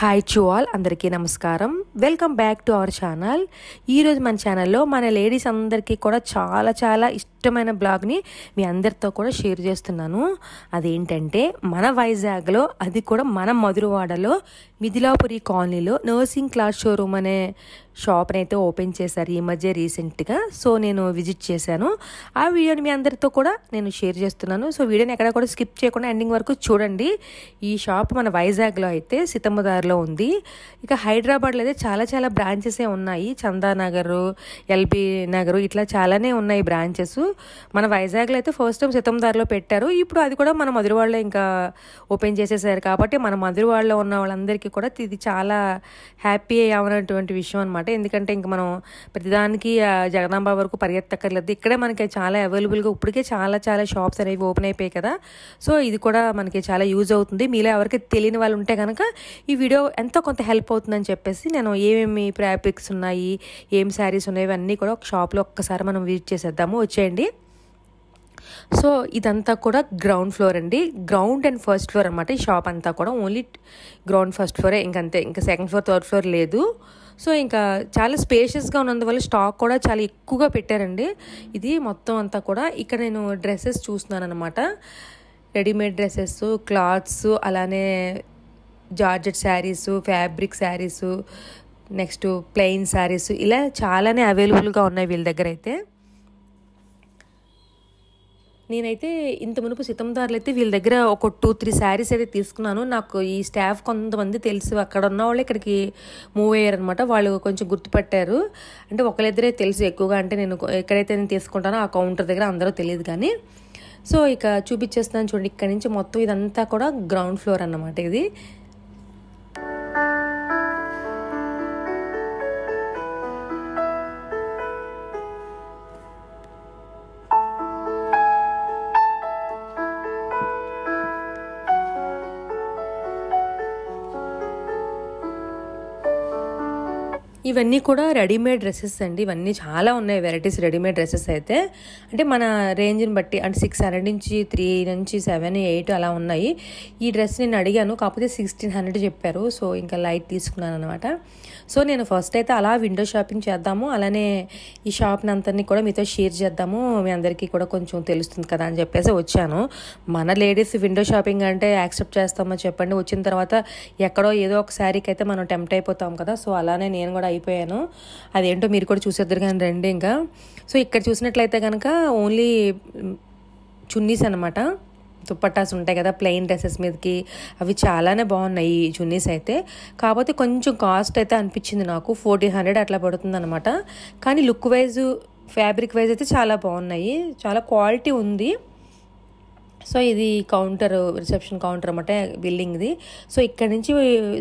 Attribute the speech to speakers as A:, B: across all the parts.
A: hi to all అందరికీ నమస్కారం welcome back to our channel ఈరోజు మన ఛానల్లో మన లేడీస్ అందరికీ కూడా చాలా చాలా ఇష్టమైన బ్లాగ్ని మీ అందరితో కూడా షేర్ చేస్తున్నాను అదేంటంటే మన వైజాగ్లో అది కూడా మన మధురవాడలో మిథిలాపురి కాలనీలో నర్సింగ్ క్లాస్ షోరూమ్ అనే షాప్ని అయితే ఓపెన్ చేశారు ఈ మధ్య రీసెంట్గా సో నేను విజిట్ చేశాను ఆ వీడియోని మీ అందరితో కూడా నేను షేర్ చేస్తున్నాను సో వీడియోని ఎక్కడ కూడా స్కిప్ చేయకుండా ఎండింగ్ వరకు చూడండి ఈ షాప్ మన వైజాగ్లో అయితే సితంబదారిలో ఉంది ఇక హైదరాబాద్లో అయితే చాలా చాలా బ్రాంచెసే ఉన్నాయి చందానగర్ ఎల్బీ నగర్ ఇట్లా చాలానే ఉన్నాయి బ్రాంచెస్ మన వైజాగ్లో అయితే ఫస్ట్ టైం సితందారిలో పెట్టారు ఇప్పుడు అది కూడా మన మధురవాడలో ఇంకా ఓపెన్ చేసేసారు కాబట్టి మన మధురవాడలో ఉన్న వాళ్ళందరికీ అందరికీ కూడా ఇది చాలా హ్యాపీ అవనటువంటి విషయం అనమాట ఎందుకంటే ఇంక మనం ప్రతిదానికి జగదాంబ వరకు పరిగెత్తక్కర్లేదు ఇక్కడే మనకి చాలా అవైలబుల్గా ఇప్పటికే చాలా చాలా షాప్స్ అనేవి ఓపెన్ అయిపోయాయి కదా సో ఇది కూడా మనకి చాలా యూజ్ అవుతుంది మీలో ఎవరికి తెలియని వాళ్ళు ఉంటే కనుక ఈ వీడియో ఎంతో కొంత హెల్ప్ అవుతుందని చెప్పేసి నేను ఏమేమి ఫ్యాబ్రిక్స్ ఉన్నాయి ఏం శారీస్ ఉన్నాయి అన్నీ కూడా ఒక షాప్లో ఒక్కసారి మనం విజిట్ చేసేద్దాము వచ్చేయండి సో ఇదంతా కూడా గ్రౌండ్ ఫ్లోర్ అండి గ్రౌండ్ అండ్ ఫస్ట్ ఫ్లోర్ అనమాట ఈ షాప్ అంతా కూడా ఓన్లీ గ్రౌండ్ ఫస్ట్ ఫ్లోరే ఇంకంతే ఇంకా సెకండ్ ఫ్లోర్ థర్డ్ ఫ్లోర్ లేదు సో ఇంకా చాలా స్పేషియస్గా ఉన్నందువల్ల స్టాక్ కూడా చాలా ఎక్కువగా పెట్టారండి ఇది మొత్తం అంతా కూడా ఇక్కడ నేను డ్రెస్సెస్ చూస్తున్నాను అనమాట రెడీమేడ్ డ్రెస్సెస్ క్లాత్స్ అలానే georgette saris fabric saris next plain saris ఇలా చాలానే అవైలబుల్గా ఉన్నాయి వీళ్ళ దగ్గర అయితే నేనైతే ఇంత మునుపు సితంధారులు అయితే వీళ్ళ దగ్గర ఒక టూ త్రీ శారీస్ అయితే తీసుకున్నాను నాకు ఈ స్టాఫ్ కొంతమంది తెలిసి అక్కడ ఉన్న వాళ్ళు ఇక్కడికి మూవ్ అయ్యారనమాట వాళ్ళు కొంచెం గుర్తుపట్టారు అంటే ఒకళ్ళిద్దరే తెలుసు ఎక్కువగా అంటే నేను ఎక్కడైతే నేను తీసుకుంటానో ఆ కౌంటర్ దగ్గర అందరూ తెలియదు కానీ సో ఇక చూపించేస్తున్నాను చూడండి ఇక్కడ నుంచి మొత్తం ఇదంతా కూడా గ్రౌండ్ ఫ్లోర్ అన్నమాట ఇది ఇవన్నీ కూడా రెడీమేడ్ డ్రెస్సెస్ అండి ఇవన్నీ చాలా ఉన్నాయి వెరైటీస్ రెడీమేడ్ డ్రెస్సెస్ అయితే అంటే మన రేంజ్ని బట్టి అంటే సిక్స్ హండ్రెడ్ నుంచి త్రీ నుంచి సెవెన్ ఎయిట్ అలా ఉన్నాయి ఈ డ్రెస్ నేను అడిగాను కాకపోతే సిక్స్టీన్ హండ్రెడ్ చెప్పారు సో ఇంకా లైట్ తీసుకున్నాను అనమాట సో నేను ఫస్ట్ అయితే అలా విండో షాపింగ్ చేద్దాము అలానే ఈ షాప్ని అంతని కూడా మీతో షేర్ చేద్దాము మీ అందరికీ కూడా కొంచెం తెలుస్తుంది కదా అని చెప్పేసి వచ్చాను మన లేడీస్ విండో షాపింగ్ అంటే యాక్సెప్ట్ చేస్తామో చెప్పండి వచ్చిన తర్వాత ఎక్కడో ఏదో ఒక శారీకి అయితే మనం టెంప్ట్ అయిపోతాం కదా సో అలానే నేను కూడా అయిపోయాను అదేంటో మీరు కూడా చూసేద్దరు కానీ రండి ఇంకా సో ఇక్కడ చూసినట్లయితే కనుక ఓన్లీ చున్నీస్ అనమాట దుప్పట్టాస్ ఉంటాయి కదా ప్లెయిన్ డ్రెస్సెస్ మీదకి అవి చాలానే బాగున్నాయి ఈ చున్నీస్ అయితే కాకపోతే కొంచెం కాస్ట్ అయితే అనిపించింది నాకు ఫోర్టీన్ హండ్రెడ్ అట్లా పడుతుంది అనమాట కానీ లుక్ వైజ్ ఫ్యాబ్రిక్ వైజ్ అయితే చాలా బాగున్నాయి చాలా క్వాలిటీ ఉంది సో ఇది కౌంటర్ రిసెప్షన్ కౌంటర్ అనమాట బిల్డింగ్ది సో ఇక్కడ నుంచి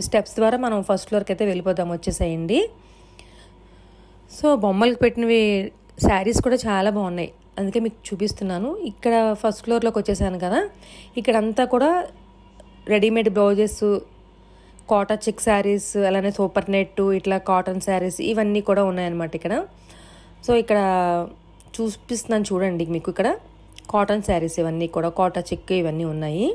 A: స్టెప్స్ ద్వారా మనం ఫస్ట్ ఫ్లోర్కి అయితే వెళ్ళిపోదాం వచ్చేసేయండి సో బొమ్మలకు పెట్టినవి శారీస్ కూడా చాలా బాగున్నాయి అందుకే మీకు చూపిస్తున్నాను ఇక్కడ ఫస్ట్ ఫ్లోర్లోకి వచ్చేసాను కదా ఇక్కడంతా కూడా readymade blouses Kota check saris అలానే సూపర్ నెట్ ఇట్లా కాటన్ శారీస్ ఇవన్నీ కూడా ఉన్నాయన్నమాట ఇక్కడ సో ఇక్కడ చూపిస్తున్నాను చూడండి మీకు ఇక్కడ కాటన్ శారీస్ ఇవన్నీ కూడా కాటా చెక్ ఇవన్నీ ఉన్నాయి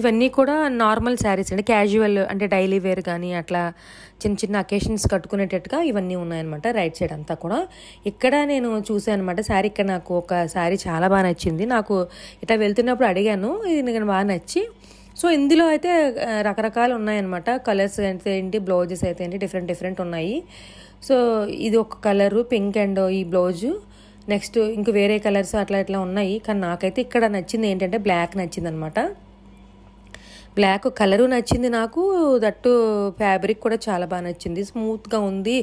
A: ఇవన్నీ కూడా నార్మల్ శారీస్ అండి క్యాజువల్ అంటే డైలీ వేర్ కానీ అట్లా చిన్న చిన్న అకేషన్స్ కట్టుకునేటట్టుగా ఇవన్నీ ఉన్నాయన్నమాట రైట్ సైడ్ అంతా కూడా ఇక్కడ నేను చూసాను అనమాట శారీ ఇక్కడ నాకు ఒక శారీ చాలా బాగా నచ్చింది నాకు ఇట్లా వెళ్తున్నప్పుడు అడిగాను ఇది నేను బాగా నచ్చి సో ఇందులో అయితే రకరకాలు ఉన్నాయన్నమాట కలర్స్ అయితే ఏంటి బ్లౌజెస్ అయితే ఏంటి డిఫరెంట్ డిఫరెంట్ ఉన్నాయి సో ఇది ఒక కలరు పింక్ అండ్ ఈ బ్లౌజు నెక్స్ట్ ఇంక వేరే కలర్స్ అట్లా ఇట్లా ఉన్నాయి కానీ నాకైతే ఇక్కడ నచ్చింది ఏంటంటే బ్లాక్ నచ్చింది అనమాట బ్లాక్ కలరు నచ్చింది నాకు దట్టు ఫ్యాబ్రిక్ కూడా చాలా బాగా నచ్చింది స్మూత్గా ఉంది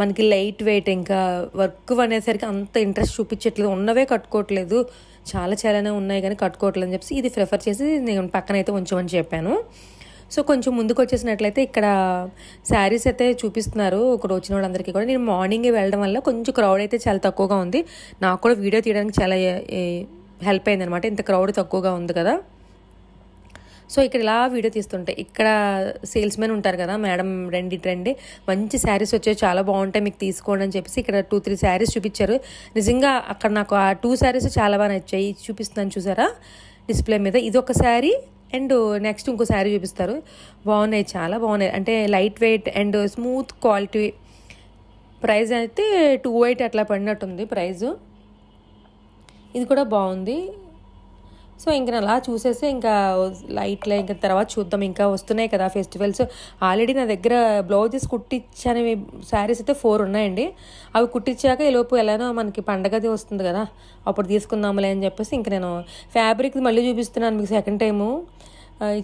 A: మనకి లైట్ వెయిట్ ఇంకా వర్క్ అనేసరికి అంత ఇంట్రెస్ట్ చూపించట్లేదు ఉన్నవే కట్టుకోవట్లేదు చాలా చాలానే ఉన్నాయి కానీ కట్టుకోవట్లేదు అని చెప్పి ఇది ప్రిఫర్ చేసి నేను పక్కన అయితే ఉంచమని చెప్పాను సో కొంచెం ముందుకు వచ్చేసినట్లయితే ఇక్కడ శారీస్ అయితే చూపిస్తున్నారు ఇక్కడ వచ్చిన వాళ్ళందరికీ కూడా నేను మార్నింగే వెళ్ళడం వల్ల కొంచెం క్రౌడ్ అయితే చాలా తక్కువగా ఉంది నాకు కూడా వీడియో తీయడానికి చాలా హెల్ప్ అయింది అనమాట ఇంత క్రౌడ్ తక్కువగా ఉంది కదా సో ఇక్కడ ఇలా వీడియో తీస్తుంటే ఇక్కడ సేల్స్ మ్యాన్ ఉంటారు కదా మేడం రండి రండి మంచి శారీస్ వచ్చాయి చాలా బాగుంటాయి మీకు తీసుకోండి అని చెప్పేసి ఇక్కడ టూ త్రీ శారీస్ చూపించారు నిజంగా అక్కడ నాకు ఆ టూ శారీస్ చాలా బాగా నచ్చాయి చూపిస్తున్నాను చూసారా డిస్ప్లే మీద ఇది ఒక శారీ అండ్ నెక్స్ట్ ఇంకో శారీ చూపిస్తారు బాగున్నాయి చాలా బాగున్నాయి అంటే light weight and smooth quality price అయితే టూ ఎయిట్ అట్లా పడినట్టుంది ప్రైజు ఇది కూడా బాగుంది సో ఇంక అలా చూసేసి ఇంకా లైట్లో ఇంకా తర్వాత చూద్దాం ఇంకా వస్తున్నాయి కదా ఫెస్టివల్స్ ఆల్రెడీ నా దగ్గర బ్లౌజెస్ కుట్టించని శారీస్ అయితే ఫోర్ ఉన్నాయండి అవి కుట్టించాక ఈలోపు ఎలానో మనకి పండగది వస్తుంది కదా అప్పుడు తీసుకుందాములే అని చెప్పేసి ఇంక నేను ఫ్యాబ్రిక్ మళ్ళీ చూపిస్తున్నాను మీకు సెకండ్ టైము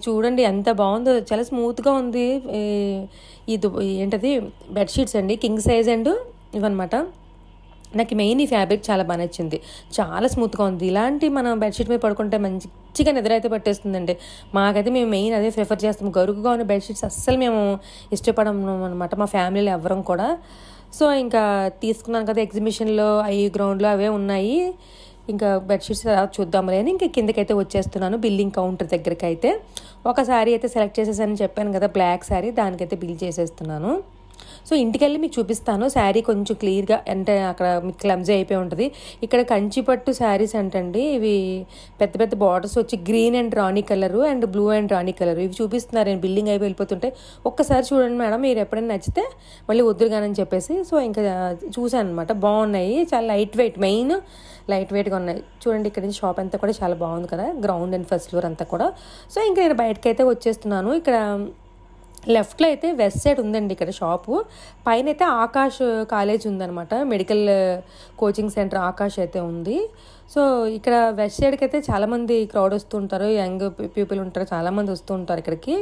A: చూడండి ఎంత బాగుందో చాలా స్మూత్గా ఉంది ఇది ఏంటది బెడ్షీట్స్ అండి కింగ్ సైజ్ అండ్ ఇవన్నమాట నాకు మెయిన్ ఈ ఫ్యాబ్రిక్ చాలా బాగా నచ్చింది చాలా స్మూత్గా ఉంది ఇలాంటి మనం బెడ్షీట్ మీద పడుకుంటే మంచిగా నిద్ర అయితే పట్టేస్తుందండి మాకైతే మేము మెయిన్ అదే ప్రిఫర్ చేస్తాం గరుగుగా ఉన్న బెడ్షీట్స్ అస్సలు మేము ఇష్టపడము అనమాట మా ఫ్యామిలీలో ఎవరం కూడా సో ఇంకా తీసుకున్నాను కదా ఎగ్జిబిషన్లో అవి గ్రౌండ్లో అవే ఉన్నాయి ఇంకా బెడ్షీట్స్ చూద్దాము లేని ఇంకా కిందకైతే వచ్చేస్తున్నాను బిల్లింగ్ కౌంటర్ దగ్గరికి అయితే ఒక శారీ అయితే సెలెక్ట్ చేసేసానని చెప్పాను కదా బ్లాక్ శారీ దానికైతే బిల్ చేసేస్తున్నాను సో ఇంటికి వెళ్ళి మీకు చూపిస్తాను శారీ కొంచెం క్లియర్గా అంటే అక్కడ మీకు క్లమ్జీ అయిపోయి ఉంటుంది ఇక్కడ కంచి పట్టు శారీస్ అంటండి ఇవి పెద్ద పెద్ద బార్డర్స్ వచ్చి గ్రీన్ అండ్ రాణి కలరు అండ్ బ్లూ అండ్ రాణి కలర్ ఇవి చూపిస్తున్నారు నేను బిల్డింగ్ అయిపోయి వెళ్ళిపోతుంటే ఒక్కసారి చూడండి మేడం మీరు ఎప్పుడైనా నచ్చితే మళ్ళీ వద్దురుగానని చెప్పేసి సో ఇంకా చూసాను అనమాట బాగున్నాయి చాలా లైట్ వెయిట్ మెయిన్ లైట్ వెయిట్గా ఉన్నాయి చూడండి ఇక్కడ నుంచి షాప్ అంతా కూడా చాలా బాగుంది కదా గ్రౌండ్ అండ్ ఫస్ట్ ఫ్లోర్ అంతా కూడా సో ఇంకా నేను బయటకైతే వచ్చేస్తున్నాను ఇక్కడ లెఫ్ట్లో అయితే వెస్ట్ సైడ్ ఉందండి ఇక్కడ షాపు పైన అయితే ఆకాష్ కాలేజ్ ఉందనమాట మెడికల్ కోచింగ్ సెంటర్ ఆకాష్ అయితే ఉంది సో ఇక్కడ వెస్ట్ సైడ్కి అయితే చాలామంది క్రౌడ్ వస్తుంటారు యంగ్ పీపుల్ ఉంటారు చాలామంది వస్తూ ఉంటారు ఇక్కడికి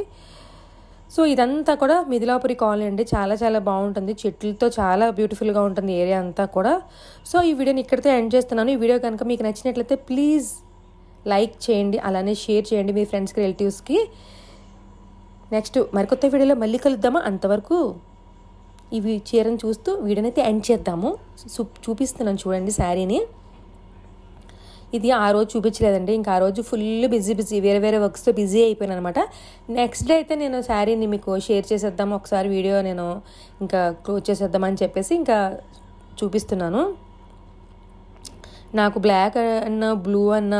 A: సో ఇదంతా కూడా మిథిలాపురి కాలనీ అండి చాలా చాలా బాగుంటుంది చెట్లతో చాలా బ్యూటిఫుల్గా ఉంటుంది ఏరియా అంతా కూడా సో ఈ వీడియోని ఇక్కడితో ఎండ్ చేస్తున్నాను ఈ వీడియో కనుక మీకు నచ్చినట్లయితే ప్లీజ్ లైక్ చేయండి అలానే షేర్ చేయండి మీ ఫ్రెండ్స్కి రిలేటివ్స్కి నెక్స్ట్ మరికొత్త వీడియోలో మళ్ళీ కలుద్దామా అంతవరకు ఇవి చీరను చూస్తూ అయితే ఎండ్ చేద్దాము చూపిస్తున్నాను చూడండి శారీని ఇది ఆ రోజు చూపించలేదండి ఇంకా ఆ రోజు ఫుల్ బిజీ బిజీ వేరే వేరే వర్క్స్తో బిజీ అయిపోయాను అనమాట నెక్స్ట్ డే అయితే నేను శారీని మీకు షేర్ చేసేద్దాం ఒకసారి వీడియో నేను ఇంకా క్లోజ్ చేసేద్దాం అని చెప్పేసి ఇంకా చూపిస్తున్నాను నాకు బ్లాక్ అన్న బ్లూ అన్న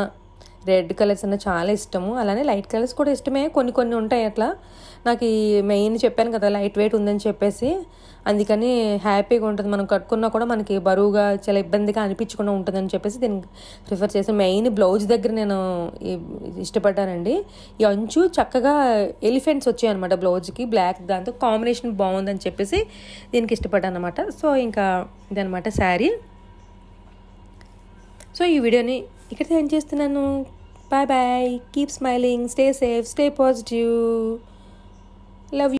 A: రెడ్ కలర్స్ అన్న చాలా ఇష్టము అలానే లైట్ కలర్స్ కూడా ఇష్టమే కొన్ని కొన్ని ఉంటాయి అట్లా నాకు ఈ మెయిన్ చెప్పాను కదా లైట్ వెయిట్ ఉందని చెప్పేసి అందుకని హ్యాపీగా ఉంటుంది మనం కట్టుకున్నా కూడా మనకి బరువుగా చాలా ఇబ్బందిగా అనిపించకుండా ఉంటుందని చెప్పేసి దీనికి ప్రిఫర్ చేసి మెయిన్ బ్లౌజ్ దగ్గర నేను ఇష్టపడ్డానండి ఈ అంచు చక్కగా ఎలిఫెంట్స్ వచ్చాయి అనమాట బ్లౌజ్కి బ్లాక్ దాంతో కాంబినేషన్ బాగుందని చెప్పేసి దీనికి ఇష్టపడ్డాను అనమాట సో ఇంకా ఇదనమాట శారీ సో ఈ వీడియోని ఇక్కడ ఏం చేస్తున్నాను bye bye keep smiling stay safe stay positive love